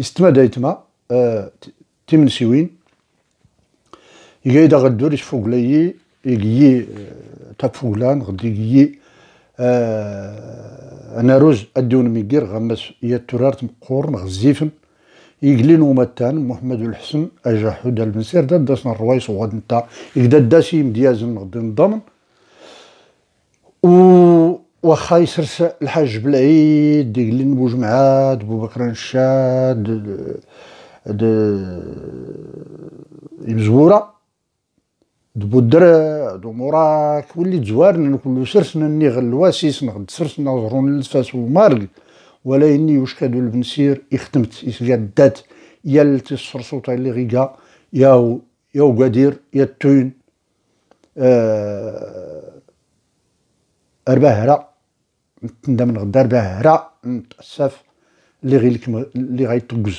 يستما دايتما آه تيمن سيوين يجي غدور يشفوق لي يقيي آه، تفوقلان غدي يقيي آه انا روز ادون ميقير غمس يا ترار تمقورن غزيفن يقلين ومتان محمد الحسن اجا حود البنسير دا داسنا الروايس وغاد نتا يقدا داسي مديازن غدي نضمن و واخا يسرس الحاج بالعيد ديك اللي بوجمعات بكر الشاد د يمزوره دبو الدرع دو موراك ولي تزوارنا نكلو سرسنا ني غلواسيس نغد سرسنا زرون الفاس ومارك ولا اني واش كادو البنسير يختمت يسجدات يا السرسوطة اللي غيكا ياو ياو قادير يا التوين أه أرباهرة نتندم نغدر بها هرا نتاسف اللي غير اللي غيتوكز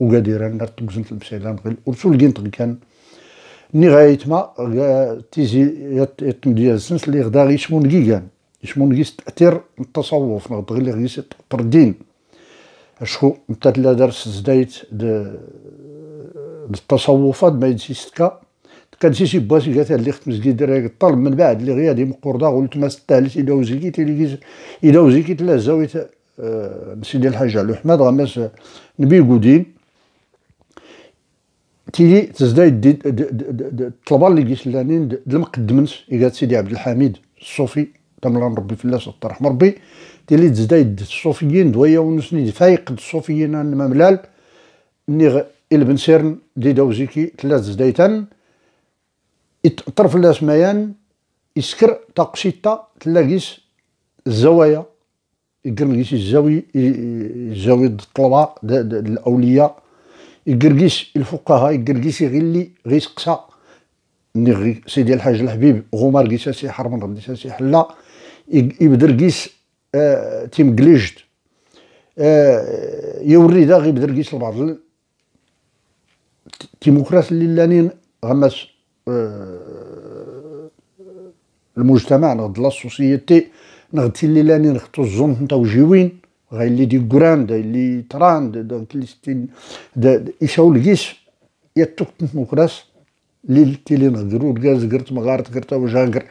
وقادر انا مثل نتلبسيلا غير ورسول دين كان نغاية ما تيزي ديال السنس اللي غدا غيشمون كيكان يشمون كيس تأثير التصوف نغد اللي غيس تاثر الدين اشكو متى تلا درس زدايت د التصوفات ما يجيستكا كان شي باسي بواسي قالت لي خت مسكين داير الطلب من بعد اللي غيادي مقرضه قلت ما استاهلش الا وزيكيت الا وزيكيت لا زاويت آه، سيدي الحاج علو حماد غماس آه، نبي قودين تيلي تزداي الطلبه اللي قلت لانين المقدمنس قالت سيدي عبد الحميد الصوفي تملا ربي في الله ستر رحم ربي تيلي تزداي الصوفيين دوايا ونسني فايق الصوفيين المملال ني البن سيرن دي دوزيكي ثلاث زدايتان يتأطر لا سميان يسكر تقشيطة تلاقيس الزوايا يقرقيس الزاوي الزاوي الطلبة الأولياء يقرقيس الفقهاء يقرقيس غير غي سقسا ني سيدي الحاج الحبيب غمر قيسا سي حرمن قيسا سي حلا يبدرقيس قيس آه تيمقليجد آه يوري دا غيبدر قيس البعض تيموكراس اللي لانين غمس آه، المجتمع نغد لا سوسيتي نغد اللي لاني نخطو الزون نتا وجيوين غير اللي دي كراند اللي تراند دونك اللي ستين الكيس يا توك نوكراس اللي اللي نهضرو الكاز قرت مغارت قرت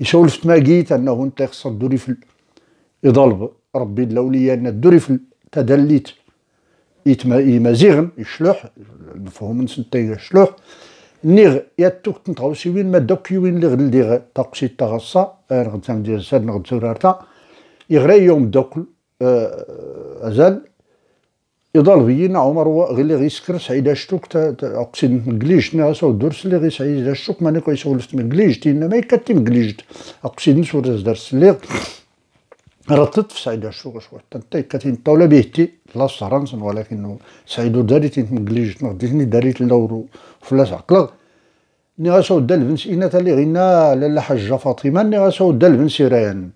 يشاو الفتما كيت انه انت خص دوري في يضلب ربي الاولياء ان دوري في التدليت يتما يمازيغن يشلوح المفهوم نسنتي يشلوح نيغ يا توك سي وين ما دوك يوين لي غلدي تاقسي تاغصا انا آه، سام ندير ساد نغد سورارتا يغري يوم دوك آه، ازال يضل بينا عمر غير اللي غيسكر سعيد شتوك اقصد مقليجت نعسو الدرس اللي غي سعيد شتوك ماني كيسولف مقليجت انما يكتي مقليجت اقصد نسول درس اللي رتت في سعيد عشوق شوي تنتي كتين طولة بيهتي لا سهرانسن ولكن سعيدو داري تنتمقليج نغديتني داري تندورو فلاس عقلق ني غاسو دا البنس إنا تالي غينا لالا حجة فاطمة ني غاسو دا البنس رايان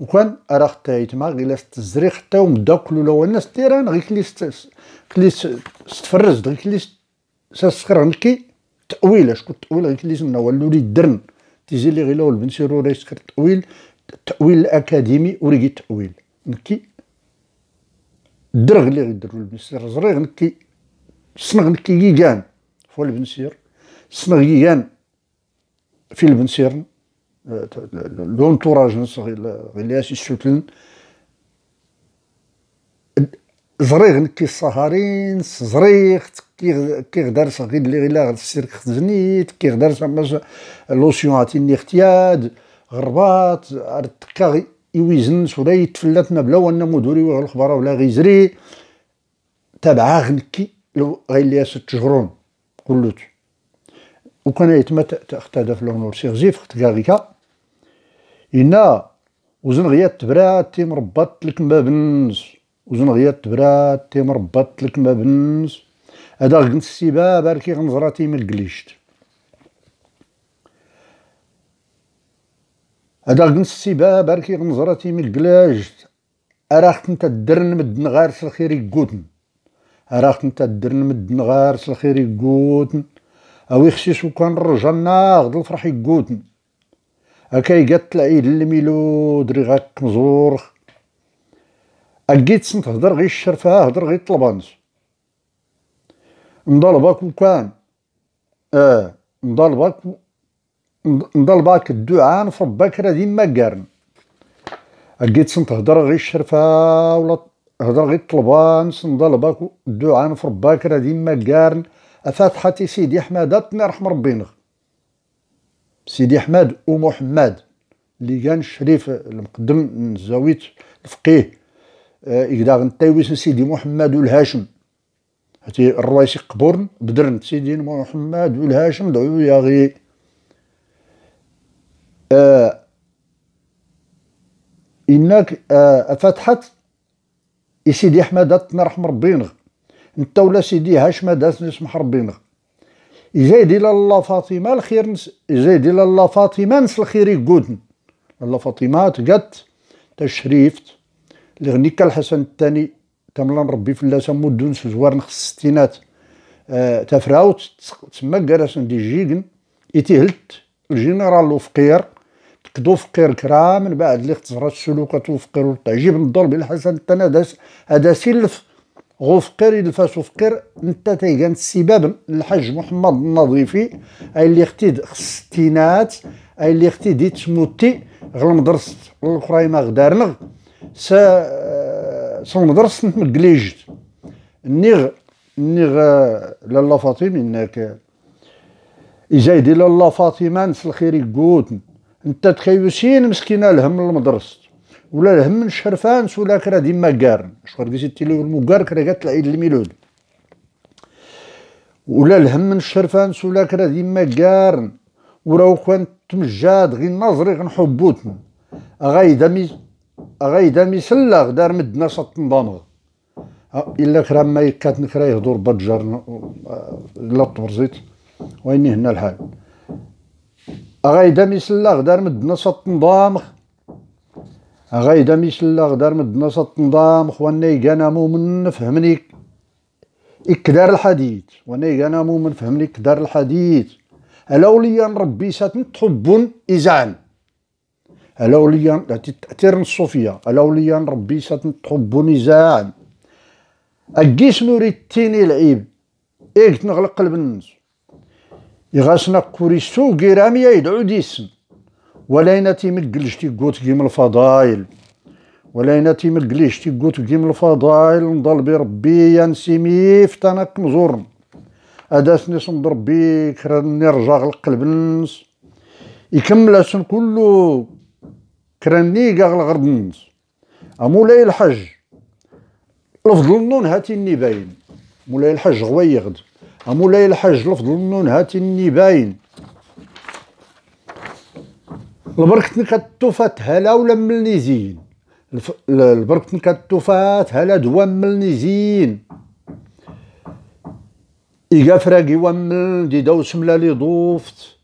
وكان أرا ختا يتما غيلا ستزري حتى يوم دا كلو لو الناس تيران غي كلي كلي ستفرز غي كلي ساسخر نكي تأويل شكون تأويل غي كلي سمنا والو لي درن تيزي لي غيلا والبنس راه يسكر تأويل التاويل الاكاديمي وريقي التاويل نكي درغ اللي غيديروا لبن سير زريغ نكي الصنغ نكي كيكان فو لبن سير الصنغ كيكان في لبن سيرن لونتوراج نصغي غيلياسي السوتلن زريغ نكي الصهارين زريغ كي غدار صغير لي غير سير خزنيت كي غدار لوسيون عطيني اختياد غربات التكا يويزنس ولا يتفلتنا بلا وانا مدوري ولا الخبره ولا غيزري تابعه غنكي لو ليا ست شهرون قلت وكان يتم في لونور خت اختكاريكا إنا وزن غيات تبرات تي مربط لك ما بنس وزن غيات تبرات تي مربط لك ما بنس هذا غنسي بابا كي غنزراتي من الكليشت هذا غنس السباب اركي غنزرتي من الكلاجت اراخت نتا الدرن مدن غار الخير يكوتن اراخت نتا الدرن مدن غار الخير يكوتن او يخشيش كان رجعنا غد الفرح يكوتن اكاي قالت العيد ميلو دري غاك مزور اكيد سنت هضر غير الشرفه هضر غير طلبانس نضربك وكان اه نضربك نضل باك الدعاء في باك راه ديما كارن لقيت تهضر غير الشرفه ولا هضر غير الطلبان باك الدعاء في باك راه ديما كارن فاتحتي سيدي حمادة تنرحم ربينغ سيدي حماد ومحمد اللي كان الشريف المقدم من زاوية الفقيه يقدر آه، نتاويس سيدي محمد والهاشم هاتي الرويسي قبورن بدرن سيدي محمد والهاشم دعوا يا غي آه انك آه، فتحت سيدي حمادة تنرحم نغ انت ولا سيدي هاشم داس نسمح نغ زيد الى الله فاطمه الخير نس الى الله فاطمه نس الخير يقودن الله فاطمه تقات تشريفت لغنيك الحسن الثاني تملا ربي الله سمو دونس زوار نخص الستينات آه، تفراوت تسمى كراس دي جيكن اتهلت الجنرال وفقير فقير كرا من بعد اللي اختزرات السلوكة توفقير التعجيب الضرب الحسن التنادس هذا سلف غوفقير يلفاس وفقير انت تيقان السباب الحاج محمد النظيفي اي اللي اختيد خستينات اي اللي اختيد تموتي غير آه، مدرسة ما غدارنغ سا سا مدرسة مقليجت نيغ نيغ آه، لالا فاطمة انك يدي لالا فاطمة نسل خيري قوتن انت تخيوسين مسكينه الهم من المدرس ولا الهم من الشرفانس ولا كرا ديما كارن شكون كيسي تيلي والمكار كرا قالت العيد الميلود ولا الهم من الشرفانس ولا كرا ديما كارن وراو كان تمجاد غير نظري نحبوتن غايدا مي غايدا مي سلاغ دار مدنا سطنضانغ أه، الا كرا ما يكاتن نكرا يهضر بجر آه، لا طبرزيت ويني هنا الحال غايدا ميسلا غدار مدنا صوت تنظام غايدا ميسلا غدار مدنا صوت تنظام خوانا يقانا مؤمن فهمني إكدار الحديث وانا يقانا مؤمن فهمني إكدار الحديث الاوليا ربي تحب إزعان الاوليا تأثير الصوفية الاوليا ربي تحب إزعان أجيس نوري التيني العيب إيك تنغلق قلب الناس يغاسنا كوريسو غيرامي يدعو ديسن ولاينا تيملقلش قوت كيم الفضايل ولاينا تيملقلش قوت كيم الفضايل نضل بربي ينسيمي فتانا كنزورن أداسني صند ربي كراني رجع القلب النس يكمل أسن كلو كراني كاغ الغرب النس مولاي الحج الفضل نون هاتي باين مولاي الحج غوي يغد مولاي الحاج لفظ النون هاتني باين البركتن كتوفات هلا ولا البركة البركتن كتوفات هلا دوا ملنيزين إيقا فراقي ومل دي داو سملا لي ضوفت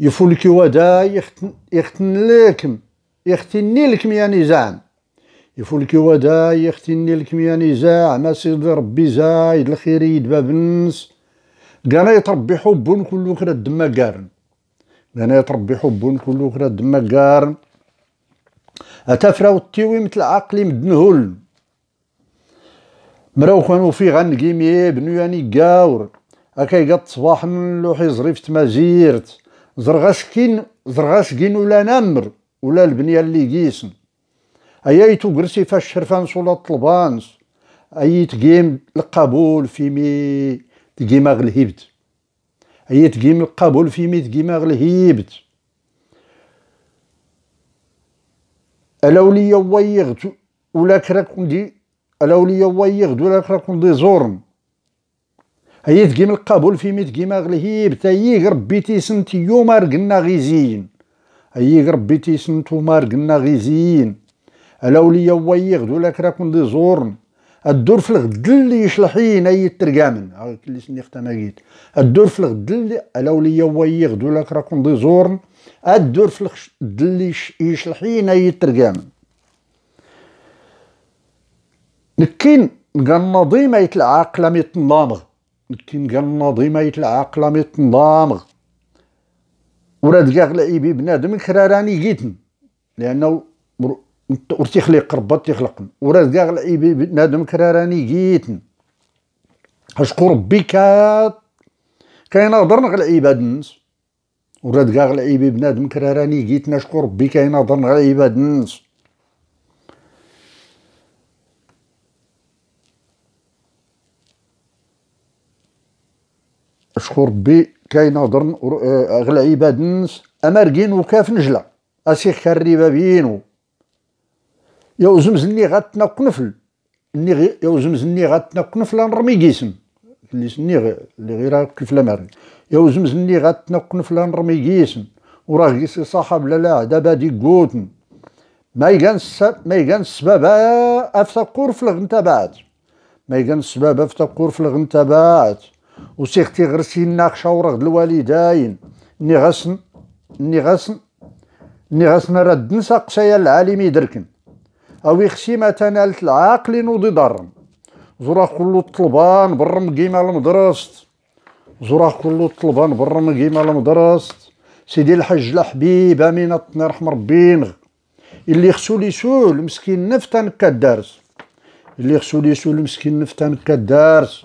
يفولكي ودا يختن يختن لكم يختني لكم يا يعني نزاع يفولكي ودا يختني لكم يا يعني نزاع ما سيدي ربي زايد الخير باب النس كانا يتربي حب كل كرا دما قارن كانا يتربي حب كل كرا دما قارن اتفرا التيوي مثل عقلي مدنهول مراو كانو في غنقيمي بنو يعني قاور اكاي قط صباح من لوحي زريفت كين زرغاش كين ولا نمر ولا البنيه اللي قيسن ايايتو قرسي فاش شرفان صولات طلبانس ايت قيم القبول في مي تقيما غ الهيبت هي تقيم القبول في تقيما غ الهيبت الاولية ويغت ولا كراكون دي الاولية ويغت ولا كراكون دي زورن هي تقيم القبول في تقيما غ الهيبت هي ربي تيسن تيوما رقنا غيزين هي ربي تيسن توما رقنا غيزين الاولية ويغت ولا كراكون دي زورن الدور في الغد اللي يشلحي يناي هاك اللي سني ختماقيت الدور في الغد اللي الاو ليا هو يغدو لك راكم كون زورن الدور في الغد اللي يشلحي يناي يترقامن نكين قال نظيمة يتلعاق لم نكين قال نظيمة يتلعاق لم يتنضامغ وراد كاع لعيبي بنادم كراراني جيتن لانه ور تيخلق ربط تيخلقن وراه كاع العباد بنادم كراراني جيتن اشكو ربي كات كاين هضرنا غير العباد الناس وراد كاع العباد بنادم كراراني جيتن اشكو ربي كاين هضرنا غير العباد الناس اشكو ربي كاين هضرنا آه، غير العباد الناس امرقين وكاف نجله اسيخ كريبه بينو يا وزمز اللي غاتناق نفل اللي غي يا وزمز اللي غاتناق نفل نرمي قيسم اللي سني غير اللي غير كيف لا مرن يا وزمز اللي غاتناق نفل نرمي قيسم وراه قيسي صاحب لا لا دابا دي قوتن ما يقان السبب آه، ما يقان السبب افتقور في الغنتبات ما يقان السبب افتقور في الغنتبات وسيختي غرسي الناقشة ورغد الوالدين ني غسن ني غسن ني غسن راه نسقسيا العالم يدركن أو ما تنالت العاقل نوضي ضر زورا كلو طلبان برم كيما المدرست زورا كلو طلبان برم كيما المدرست سيدي الحج الحبيب امينه الطنير رحم ربي اللي خصو لي سول مسكين نفتان كدارس اللي خصو لي سول مسكين نفتان كدارس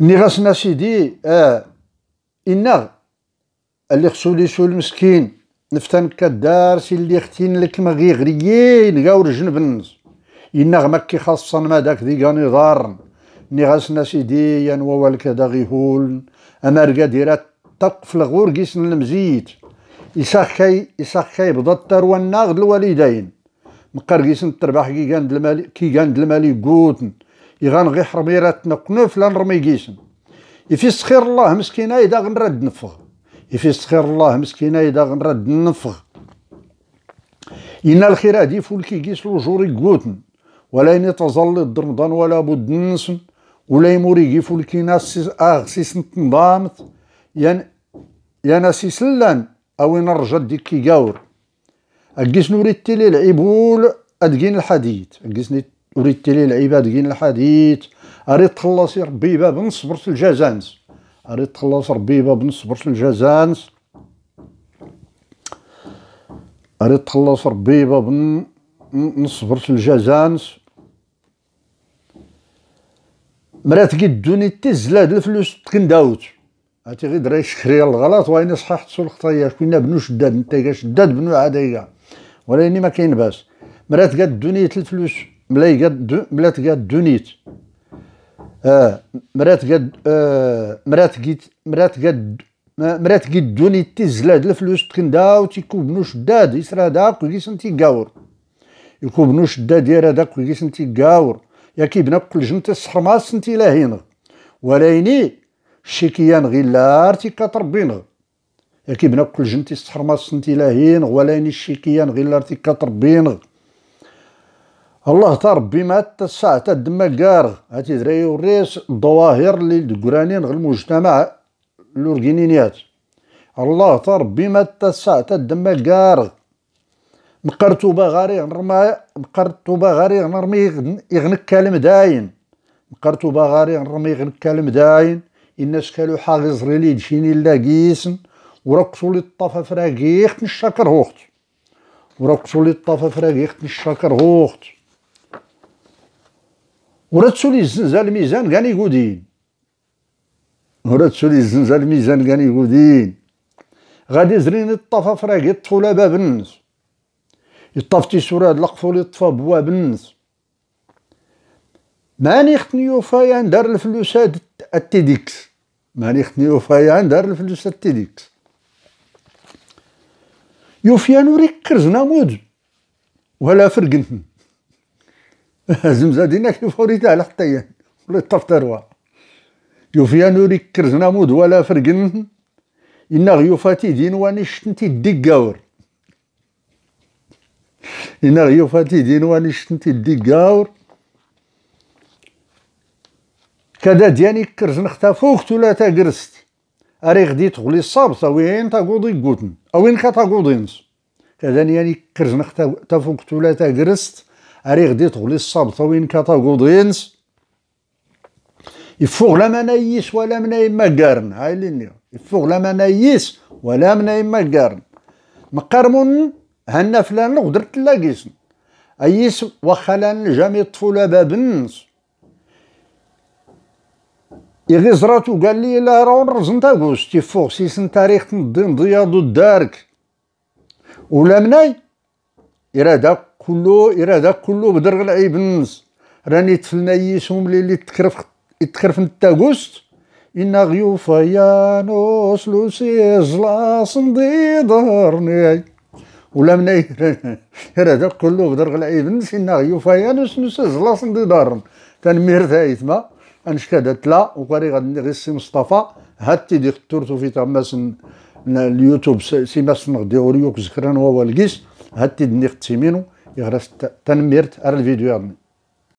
ني غاسنا سيدي اه إنا اللي خصو لي سول مسكين نفتن الدار سي اللي ختين لك ما غي غريين غاور جنبنز ينغ مكي خاصة ما داك ذي غاني ضار ني غاسنا سيدي ينوى والك دا هول أنا رقا ديرا تقف الغور قيسن المزيت يسخي يسخي بضط ترونا غد الوالدين مقر قيسن الترباح كي كان المالي كي كان المالي قوتن يغان غي حرميرات نقنف نرمي قيسن يفيس خير الله مسكينه اذا غنرد نفخ يفسخر الله مسكينه اذا غنرد النفخ ان الخير هادي فول كيكيس جوري كوتن ولا ان تظل الضرمضان ولا بد نسن ولا كي فول كيناس اغسيس نتنضامت ين يعني- يناسي يعني سلان او نرجى ديك كيكاور اكيس نوري التيلي العبول ادكين الحديد اكيس نوري التيلي العباد كين الحديد اريد تخلصي ربي باب نصبر الجازانس اريد تخلص ربيبه بنص برش الجزانس اريد تخلص ربيبه باب نص برش الجزانس مرات كيدوني تزلاد الفلوس تكنداوت هاتي غير دراي شكري الغلط وين صحيح سو خطايا كنا بنو شداد انت شداد بنو عاديه ولكن ما كاين باس مرات دونيت الفلوس ملاي قد ملات قد دونيت مرات قد مرات قد مرات قد مرات قدون يتزلاد الفلوس تكندا وتيكوبنو شداد يسرا داك ويجيس تيقاور قاور يكوبنو شداد يرا داك ويجيس تيقاور ياكي يا كيبنا كل جنت السحرماس انتي لاهينا ولايني شيكيان غير لار تيكاتر بينا يا كيبنا كل جنتي السحرماس انتي لاهين ولايني شيكيان غير لار تيكاتر بينا الله تربي ما الساعة تدم كارغ هاتي دراري وريس الظواهر اللي دكرانين غير المجتمع الأورجينينيات الله تربي ما الساعة تدم كارغ مقرتو باغاري نرمى مقرتو باغاري نرمي يغنك كلم داين مقرتو باغاري نرمي يغنك كلم داين الناس كالو حاغز ريلي دشيني لاقيسن ورقصوا لي الطفا فراقيخت نشاكر هوخت ورقصوا لي الطفا فراقيخت نشاكر هوخت وراه الزنزة الميزان غاني غودين وراه الزنزة الميزان غاني غودين غادي زرين الطفا فراقي الطفولة باب النس يطاف هاد القفول يطفا بواب النس ماني ختني يوفايان دار هاد التيديكس ماني ختني يوفايان دار هاد التيديكس يوفيان وريك كرزنا مود ولا فرقنتن دينا كيف وريتها على حتى ين ولا طفتروا يوفيا نوري كرزنا مود ولا فرقن إنا غيوفاتي دين واني شتنتي الدقاور إنا غيوفاتي دين واني شتنتي الدقاور كدا دياني كرزن اختفوك ولا كرست أري غدي تغلي الصابص وين تاقوضي قوتن أوين كتاقوضينس كدا دياني كرزن اختفوك ولا كرست اري غدي تغلي الصابطه وين كاتا غودينس يفوغ لا منايس ولا مناي مقارن هاي اللي نيو يفوغ لا منايس ولا مناي مقارن مقارمون هنا فلان لو قدرت تلاقيسن ايس واخا لان جامي الطفوله بابنس إغي زراتو قال لي لا راه نرزن تاكوس تيفوغ سيسن تاريخ نضيادو ضياض الدارك ولا مناي إرا داك كله داك كله بدر العيب النص راني تفلنا يسوم ليلي تكرف نتا قوست إنا غيوفا يا نوس لوسي زلاص ندي ظهرني ولا من أي داك كله بدر العيب النص إنا غيوفا يا نوس لوسي زلا صندي ظهرن تنمير يتما أنشكدت لا وكاري غادي غير سي مصطفى هاتي ديك التورتو في تماسن اليوتيوب سي ماس نغدي اوريوك هو والكيس هاتي دنيخ تيمينو يغرس تنميرت على الفيديو